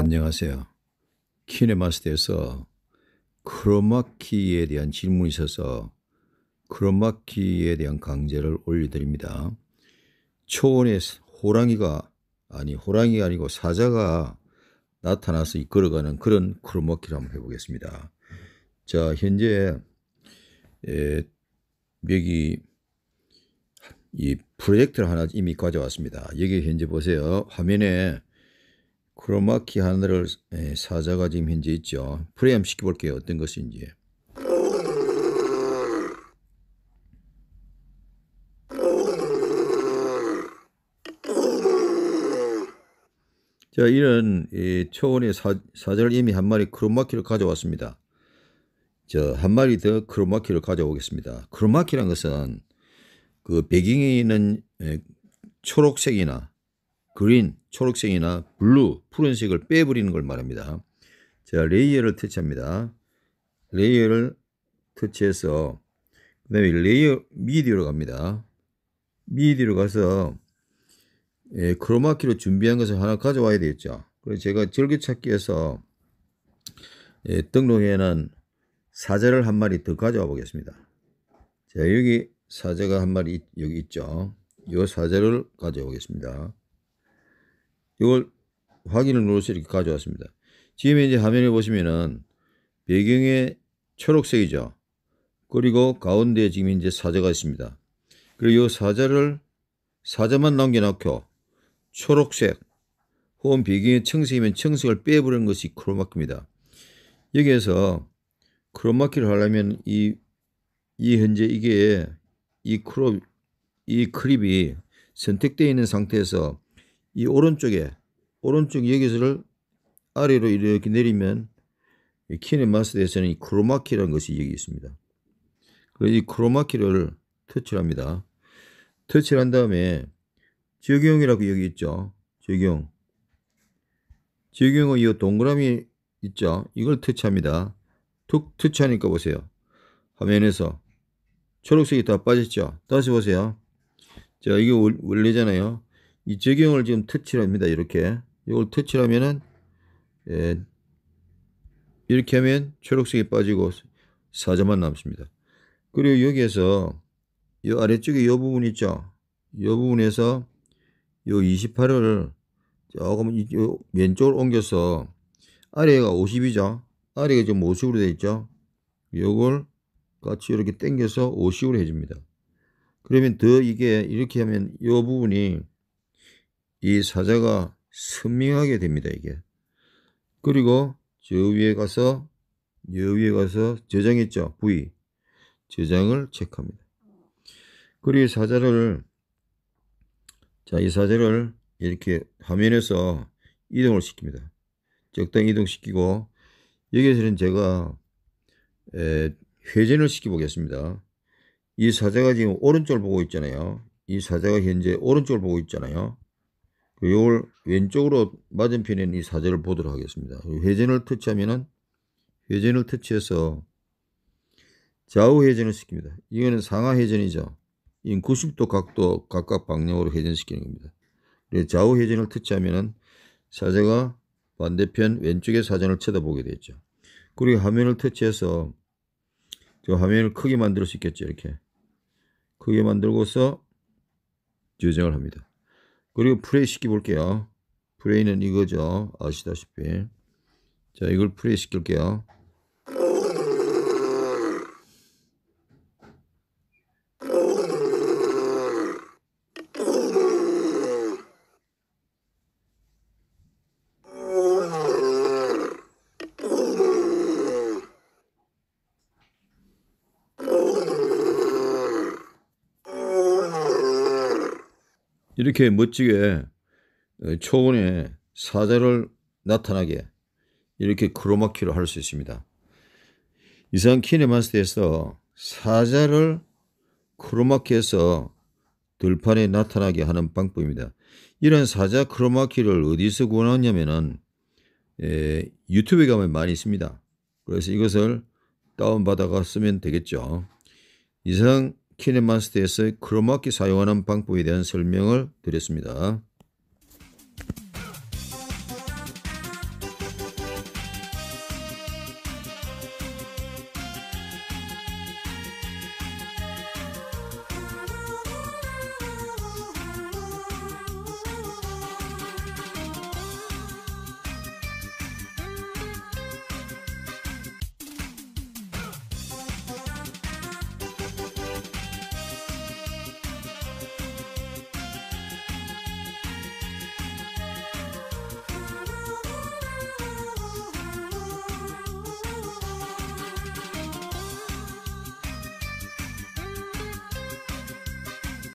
안녕하세요. 키네마스터에서 크로마키에 대한 질문이 있어서 크로마키에 대한 강좌를 올려드립니다. 초원에 호랑이가 아니 호랑이가 아니고 사자가 나타나서 이끌어가는 그런 크로마키를 한번 해보겠습니다. 자 현재 예, 여기 이 프로젝트를 하나 이미 가져왔습니다. 여기 현재 보세요. 화면에 크로마키 하늘을 예, 사자가 지금 현재 있죠. 프레임 시켜볼게요. 어떤 것인지. 자, 이런 이 초원의 사, 사자를 이미 한 마리 크로마키를 가져왔습니다. 저 한 마리 더 크로마키를 가져오겠습니다. 크로마키란 것은 그 배경에 있는 예, 초록색이나 그린, 초록색이나 블루, 푸른색을 빼버리는 걸 말합니다. 제가 레이어를 터치합니다. 레이어를 터치해서 그 다음에 레이어 미디어로 갑니다. 미디어로 가서 예, 크로마키로 준비한 것을 하나 가져와야 되겠죠. 그래서 제가 즐겨찾기에서 예, 등록해는 사자를 한 마리 더 가져와 보겠습니다. 자, 여기 사자가 한 마리 여기 있죠. 이 사자를 가져오겠습니다. 이걸 확인을 눌러서 이렇게 가져왔습니다. 지금 이제 화면에 보시면은 배경에 초록색이죠. 그리고 가운데 지금 이제 사자가 있습니다. 그리고 이 사자를 사자만 남겨놓고 초록색 혹은 배경의 청색이면 청색을 빼버리는 것이 크로마키입니다. 여기에서 크로마키를 하려면 이, 이 현재 이게 이 크롭, 이 크립이 선택되어 있는 상태에서 이 오른쪽에 오른쪽 여기서를 아래로 이렇게 내리면 키네마스터에서는 이 크로마키라는 것이 여기 있습니다. 그래서 이 크로마키를 터치를 합니다. 터치를 한 다음에 적용이라고 여기 있죠. 적용. 적용은 이 동그라미 있죠. 이걸 터치합니다. 툭 터치하니까 보세요. 화면에서 초록색이 다 빠졌죠. 다시 보세요. 자, 이게 원래잖아요. 이 적용을 지금 터치합니다. 이렇게. 이걸 터치하면은 예, 이렇게 하면 초록색이 빠지고 사자만 남습니다. 그리고 여기에서 이 아래쪽에 이 부분 있죠. 이 부분에서 이 28을 조금 왼쪽으로 옮겨서 아래가 50이죠. 아래가 지금 50으로 되어 있죠. 이걸 같이 이렇게 당겨서 50으로 해줍니다. 그러면 더 이게 이렇게 하면 이 부분이 이 사자가 선명하게 됩니다. 이게. 그리고 저 위에 가서 저 위에 가서 저장했죠. V. 저장을 체크합니다. 그리고 이 사자를 자, 이 사자를 이렇게 화면에서 이동을 시킵니다. 적당히 이동시키고 여기에서는 제가 에, 회전을 시켜보겠습니다. 이 사자가 지금 오른쪽을 보고 있잖아요. 이 사자가 현재 오른쪽을 보고 있잖아요. 요걸 왼쪽으로 맞은편에이 사제를 보도록 하겠습니다. 회전을 터치하면은 회전을 터치해서 좌우 회전을 시킵니다. 이거는 상하 회전이죠. 90도 각도 각각 방향으로 회전시키는 겁니다. 좌우 회전을 터치하면은 사제가 반대편 왼쪽의 사전을 쳐다보게 되죠. 그리고 화면을 터치해서 저 화면을 크게 만들 수 있겠죠. 이렇게 크게 만들고서 조정을 합니다. 그리고 플레이 시키볼게요 플레이는 이거죠. 아시다시피. 자, 이걸 플레 시킬게요. 이렇게 멋지게 어, 초원에 사자를 나타나게 이렇게 크로마키로 할 수 있습니다. 이상 키네마스터에서 사자를 크로마키에서 들판에 나타나게 하는 방법입니다. 이런 사자 크로마키를 어디서 구하냐면은 원 예, 유튜브에 가면 많이 있습니다. 그래서 이것을 다운받아가 쓰면 되겠죠. 이상 키네마스터에서 크로마키 사용하는 방법에 대한 설명을 드렸습니다.